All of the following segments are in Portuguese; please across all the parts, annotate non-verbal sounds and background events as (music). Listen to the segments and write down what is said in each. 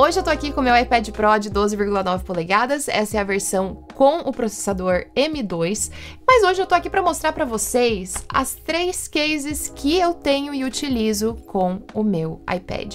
Hoje eu tô aqui com meu iPad Pro de 12,9 polegadas, essa é a versão com o processador M2, mas hoje eu tô aqui para mostrar para vocês as três cases que eu tenho e utilizo com o meu iPad.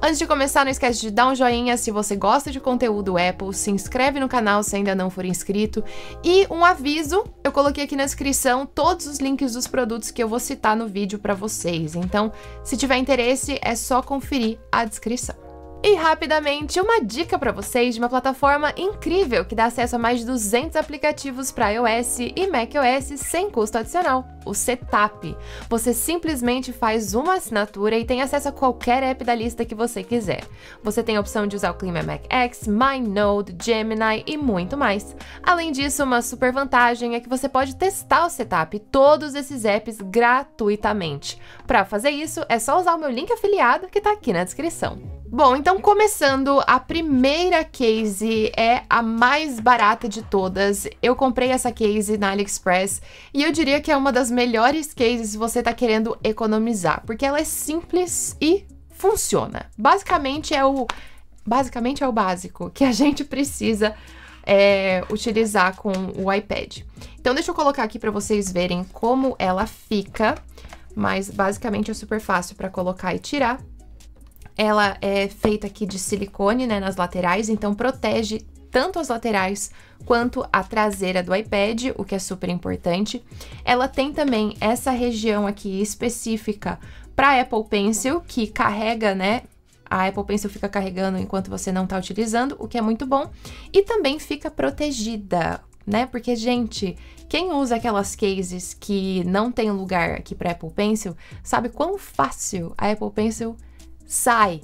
Antes de começar, não esquece de dar um joinha se você gosta de conteúdo Apple, se inscreve no canal se ainda não for inscrito e um aviso, eu coloquei aqui na descrição todos os links dos produtos que eu vou citar no vídeo para vocês. Então, se tiver interesse, é só conferir a descrição. E rapidamente, uma dica para vocês de uma plataforma incrível que dá acesso a mais de 200 aplicativos para iOS e macOS sem custo adicional, o Setup. Você simplesmente faz uma assinatura e tem acesso a qualquer app da lista que você quiser. Você tem a opção de usar o Clima Mac X, MyNode, Gemini e muito mais. Além disso, uma super vantagem é que você pode testar o Setup e todos esses apps gratuitamente. Para fazer isso, é só usar o meu link afiliado que está aqui na descrição. Bom, então começando, a primeira case é a mais barata de todas. Eu comprei essa case na AliExpress e eu diria que é uma das melhores cases se você tá querendo economizar, porque ela é simples e funciona. Basicamente é o basicamente é o básico que a (laughs) gente precisa é, utilizar com o iPad. Então deixa eu colocar aqui para vocês verem como ela fica, mas basicamente é super fácil para colocar e tirar. Ela é feita aqui de silicone, né, nas laterais, então protege tanto as laterais quanto a traseira do iPad, o que é super importante. Ela tem também essa região aqui específica para Apple Pencil, que carrega, né, a Apple Pencil fica carregando enquanto você não está utilizando, o que é muito bom, e também fica protegida, né? Porque gente, quem usa aquelas cases que não tem lugar aqui para Apple Pencil, sabe quão fácil a Apple Pencil sai,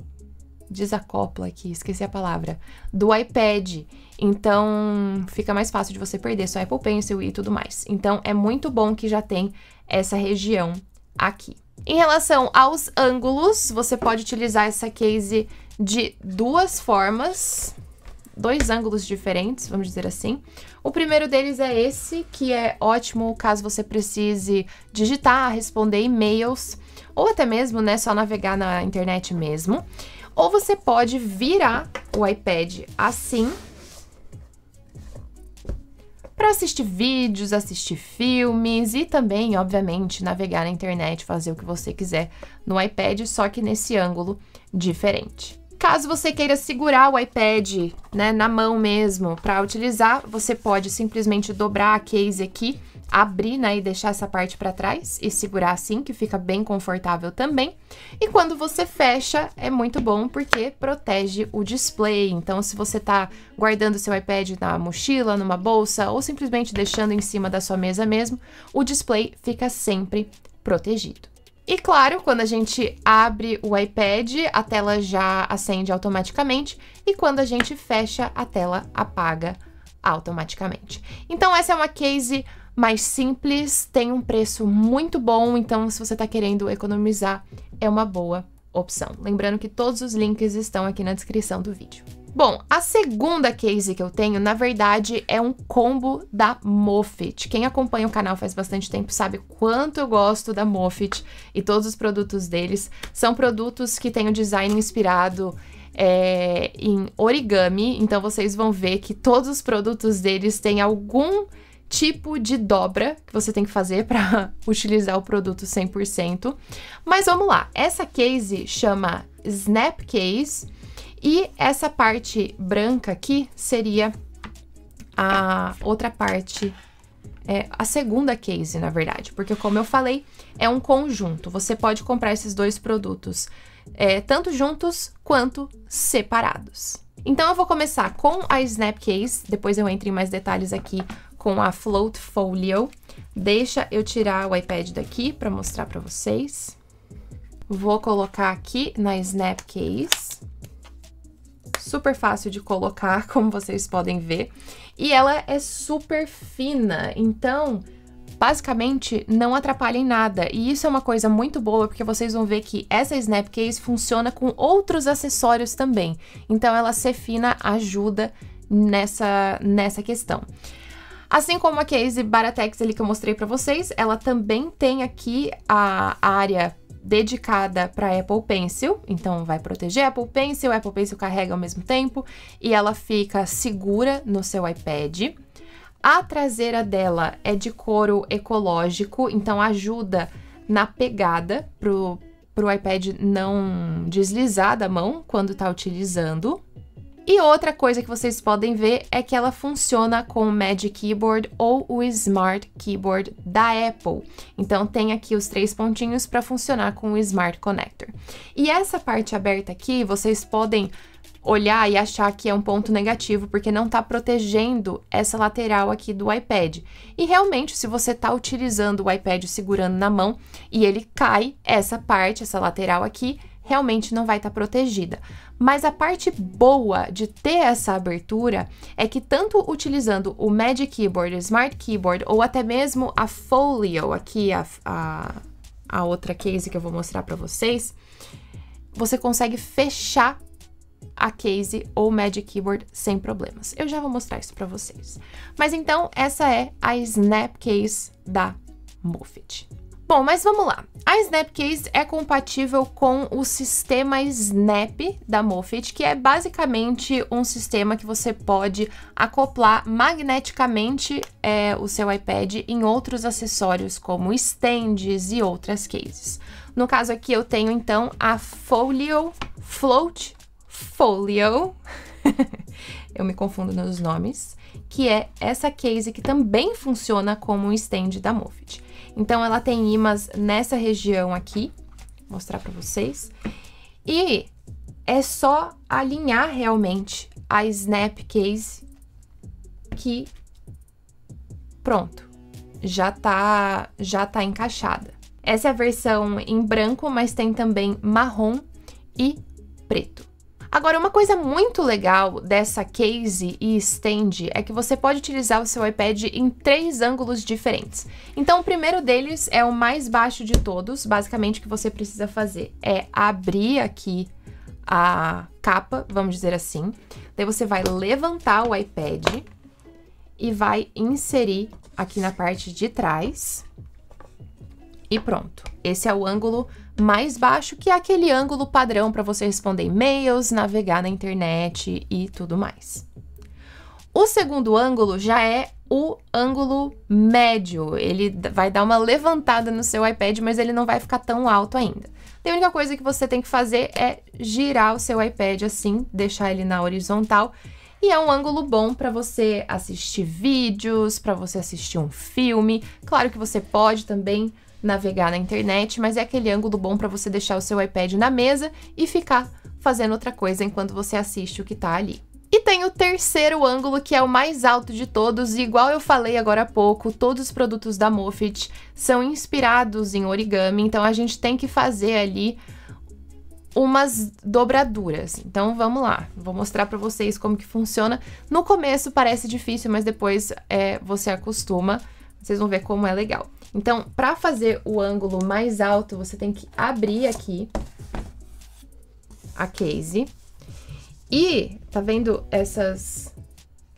desacopla aqui, esqueci a palavra, do iPad. Então fica mais fácil de você perder seu Apple Pencil e tudo mais. Então é muito bom que já tem essa região aqui. Em relação aos ângulos, você pode utilizar essa case de duas formas, dois ângulos diferentes, vamos dizer assim. O primeiro deles é esse, que é ótimo caso você precise digitar, responder e-mails, ou até mesmo, né, só navegar na internet mesmo. Ou você pode virar o iPad assim para assistir vídeos, assistir filmes e também, obviamente, navegar na internet, fazer o que você quiser no iPad, só que nesse ângulo diferente. Caso você queira segurar o iPad né, na mão mesmo para utilizar, você pode simplesmente dobrar a case aqui, abrir né, e deixar essa parte para trás e segurar assim, que fica bem confortável também. E quando você fecha, é muito bom porque protege o display. Então, se você está guardando seu iPad na mochila, numa bolsa ou simplesmente deixando em cima da sua mesa mesmo, o display fica sempre protegido. E claro, quando a gente abre o iPad, a tela já acende automaticamente e quando a gente fecha, a tela apaga automaticamente. Então essa é uma case mais simples, tem um preço muito bom, então se você está querendo economizar, é uma boa opção. Lembrando que todos os links estão aqui na descrição do vídeo. Bom, a segunda case que eu tenho, na verdade, é um combo da Moffitt. Quem acompanha o canal faz bastante tempo sabe quanto eu gosto da Moffitt e todos os produtos deles. São produtos que têm o design inspirado é, em origami, então vocês vão ver que todos os produtos deles têm algum tipo de dobra que você tem que fazer para (laughs) utilizar o produto 100%. Mas vamos lá, essa case chama Snap Case e essa parte branca aqui seria a outra parte, é, a segunda case, na verdade. Porque, como eu falei, é um conjunto. Você pode comprar esses dois produtos é, tanto juntos quanto separados. Então, eu vou começar com a Snap Case, depois eu entro em mais detalhes aqui com a Float Folio. Deixa eu tirar o iPad daqui para mostrar para vocês. Vou colocar aqui na Snap Case super fácil de colocar, (laughs) como vocês podem ver, e ela é super fina, então basicamente não atrapalha em nada. E isso é uma coisa muito boa, porque vocês vão ver que essa snap case funciona com outros acessórios também. Então ela ser fina ajuda nessa, nessa questão. Assim como a case Baratex ali que eu mostrei para vocês, ela também tem aqui a área dedicada para Apple Pencil, então vai proteger Apple Pencil, Apple Pencil carrega ao mesmo tempo e ela fica segura no seu iPad. A traseira dela é de couro ecológico, então ajuda na pegada para o iPad não deslizar da mão quando está utilizando. E outra coisa que vocês podem ver é que ela funciona com o Magic Keyboard ou o Smart Keyboard da Apple. Então tem aqui os três pontinhos para funcionar com o Smart Connector. E essa parte aberta aqui, vocês podem olhar e achar que é um ponto negativo, porque não está protegendo essa lateral aqui do iPad. E realmente, se você está utilizando o iPad segurando na mão e ele cai, essa parte, essa lateral aqui, realmente não vai estar tá protegida. Mas a parte boa de ter essa abertura é que tanto utilizando o Magic Keyboard, o Smart Keyboard ou até mesmo a Folio, aqui a, a, a outra case que eu vou mostrar para vocês, você consegue fechar a case ou Magic Keyboard sem problemas. Eu já vou mostrar isso para vocês. Mas então, essa é a Snap Case da Moffitt. Bom, mas vamos lá. A Snapcase é compatível com o sistema Snap da Moffitt, que é basicamente um sistema que você pode acoplar magneticamente é, o seu iPad em outros acessórios, como stands e outras cases. No caso aqui eu tenho então a Folio Float Folio. (laughs) eu me confundo nos nomes, que é essa case que também funciona como um stand da Moffitt. Então ela tem imãs nessa região aqui, vou mostrar para vocês. E é só alinhar realmente a snap case que pronto, já tá já tá encaixada. Essa é a versão em branco, mas tem também marrom e preto. Agora, uma coisa muito legal dessa case e stand é que você pode utilizar o seu iPad em três ângulos diferentes. Então, o primeiro deles é o mais baixo de todos. Basicamente, o que você precisa fazer é abrir aqui a capa, vamos dizer assim. Daí você vai levantar o iPad e vai inserir aqui na parte de trás. E pronto. Esse é o ângulo mais baixo, que é aquele ângulo padrão para você responder e-mails, navegar na internet e tudo mais. O segundo ângulo já é o ângulo médio. Ele vai dar uma levantada no seu iPad, mas ele não vai ficar tão alto ainda. a única coisa que você tem que fazer é girar o seu iPad assim, deixar ele na horizontal. E é um ângulo bom para você assistir vídeos, para você assistir um filme. Claro que você pode também navegar na internet, mas é aquele ângulo bom para você deixar o seu iPad na mesa e ficar fazendo outra coisa enquanto você assiste o que está ali. E tem o terceiro ângulo, que é o mais alto de todos, e igual eu falei agora há pouco, todos os produtos da Moffitt são inspirados em origami, então a gente tem que fazer ali umas dobraduras. Então vamos lá, vou mostrar para vocês como que funciona. No começo parece difícil, mas depois é, você acostuma, vocês vão ver como é legal. Então, para fazer o ângulo mais alto, você tem que abrir aqui a case. E, tá vendo essas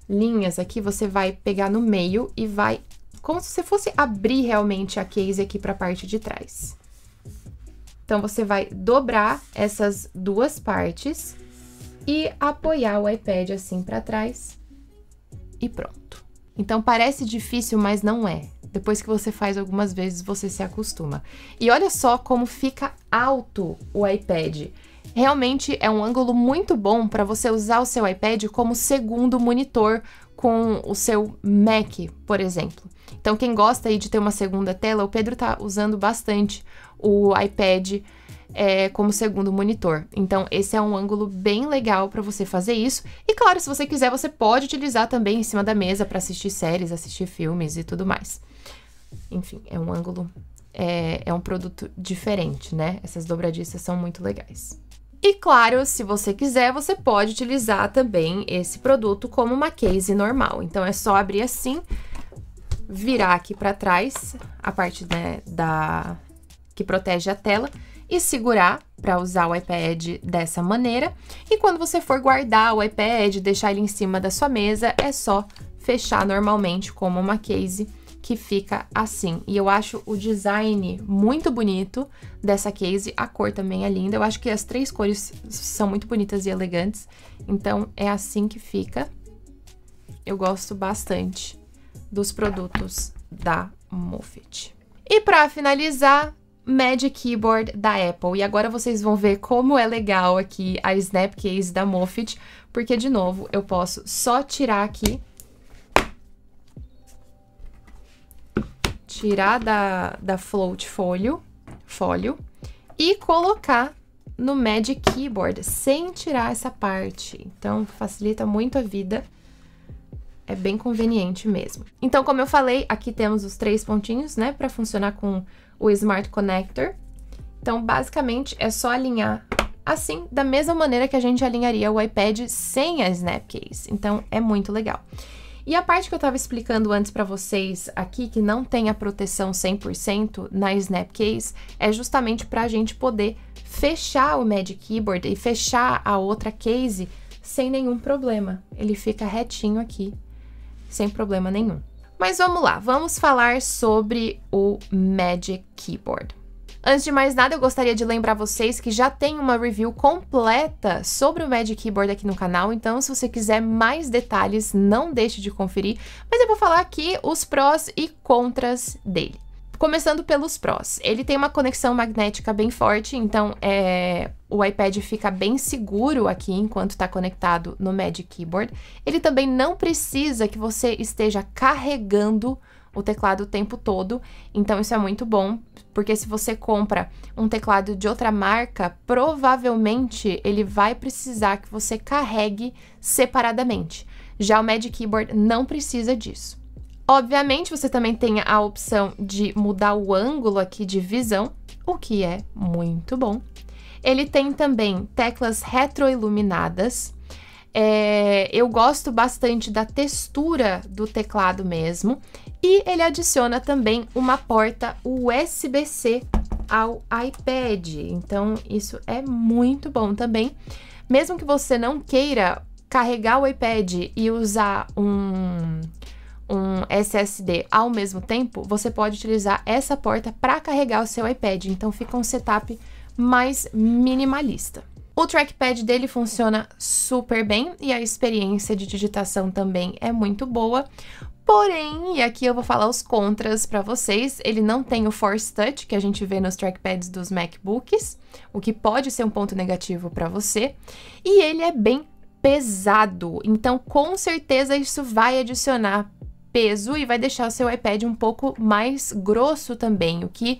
linhas aqui? Você vai pegar no meio e vai... Como se você fosse abrir realmente a case aqui para a parte de trás. Então, você vai dobrar essas duas partes e apoiar o iPad assim para trás e pronto. Então, parece difícil, mas não é. Depois que você faz algumas vezes, você se acostuma. E olha só como fica alto o iPad. Realmente é um ângulo muito bom para você usar o seu iPad como segundo monitor com o seu Mac, por exemplo. Então, quem gosta aí de ter uma segunda tela, o Pedro está usando bastante o iPad é, como segundo monitor. Então, esse é um ângulo bem legal para você fazer isso. E claro, se você quiser, você pode utilizar também em cima da mesa para assistir séries, assistir filmes e tudo mais. Enfim, é um ângulo, é, é um produto diferente, né? Essas dobradiças são muito legais. E claro, se você quiser, você pode utilizar também esse produto como uma case normal. Então é só abrir assim, virar aqui para trás a parte né, da que protege a tela e segurar para usar o iPad dessa maneira. E quando você for guardar o iPad, deixar ele em cima da sua mesa, é só fechar normalmente como uma case que fica assim. E eu acho o design muito bonito dessa case, a cor também é linda. Eu acho que as três cores são muito bonitas e elegantes, então é assim que fica. Eu gosto bastante dos produtos da Moffitt. E para finalizar, Magic Keyboard da Apple. E agora vocês vão ver como é legal aqui a Snap Case da Moffitt, porque de novo, eu posso só tirar aqui tirar da, da float folio, folio e colocar no Magic Keyboard sem tirar essa parte. Então facilita muito a vida. É bem conveniente mesmo. Então, como eu falei, aqui temos os três pontinhos, né, para funcionar com o Smart Connector. Então, basicamente é só alinhar assim, da mesma maneira que a gente alinharia o iPad sem a Snap Então, é muito legal. E a parte que eu estava explicando antes para vocês aqui, que não tem a proteção 100% na Snap Case, é justamente para a gente poder fechar o Magic Keyboard e fechar a outra case sem nenhum problema. Ele fica retinho aqui, sem problema nenhum. Mas vamos lá, vamos falar sobre o Magic Keyboard. Antes de mais nada, eu gostaria de lembrar vocês que já tem uma review completa sobre o Magic Keyboard aqui no canal, então se você quiser mais detalhes, não deixe de conferir, mas eu vou falar aqui os prós e contras dele. Começando pelos prós. Ele tem uma conexão magnética bem forte, então é, o iPad fica bem seguro aqui enquanto está conectado no Magic Keyboard. Ele também não precisa que você esteja carregando o teclado o tempo todo. Então isso é muito bom, porque se você compra um teclado de outra marca, provavelmente ele vai precisar que você carregue separadamente. Já o Magic Keyboard não precisa disso. Obviamente, você também tem a opção de mudar o ângulo aqui de visão, o que é muito bom. Ele tem também teclas retroiluminadas, é, eu gosto bastante da textura do teclado mesmo. E ele adiciona também uma porta USB-C ao iPad. Então, isso é muito bom também. Mesmo que você não queira carregar o iPad e usar um, um SSD ao mesmo tempo, você pode utilizar essa porta para carregar o seu iPad. Então, fica um setup mais minimalista. O trackpad dele funciona super bem e a experiência de digitação também é muito boa. Porém, e aqui eu vou falar os contras para vocês, ele não tem o Force Touch que a gente vê nos trackpads dos MacBooks, o que pode ser um ponto negativo para você, e ele é bem pesado. Então, com certeza isso vai adicionar peso e vai deixar o seu iPad um pouco mais grosso também, o que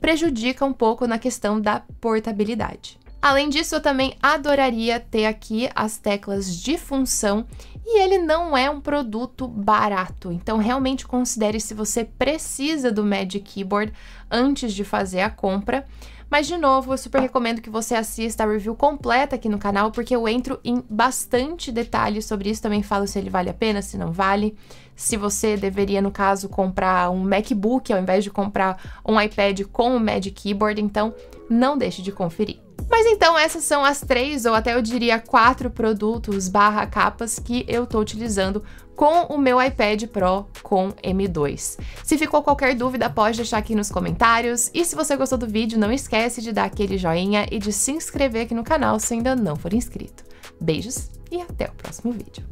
prejudica um pouco na questão da portabilidade. Além disso, eu também adoraria ter aqui as teclas de função e ele não é um produto barato, então realmente considere se você precisa do Magic Keyboard antes de fazer a compra. Mas, de novo, eu super recomendo que você assista a review completa aqui no canal, porque eu entro em bastante detalhes sobre isso. Também falo se ele vale a pena, se não vale. Se você deveria, no caso, comprar um MacBook ao invés de comprar um iPad com o Magic Keyboard. Então, não deixe de conferir. Mas então essas são as três, ou até eu diria quatro produtos barra capas que eu tô utilizando com o meu iPad Pro com M2. Se ficou qualquer dúvida, pode deixar aqui nos comentários. E se você gostou do vídeo, não esquece de dar aquele joinha e de se inscrever aqui no canal se ainda não for inscrito. Beijos e até o próximo vídeo.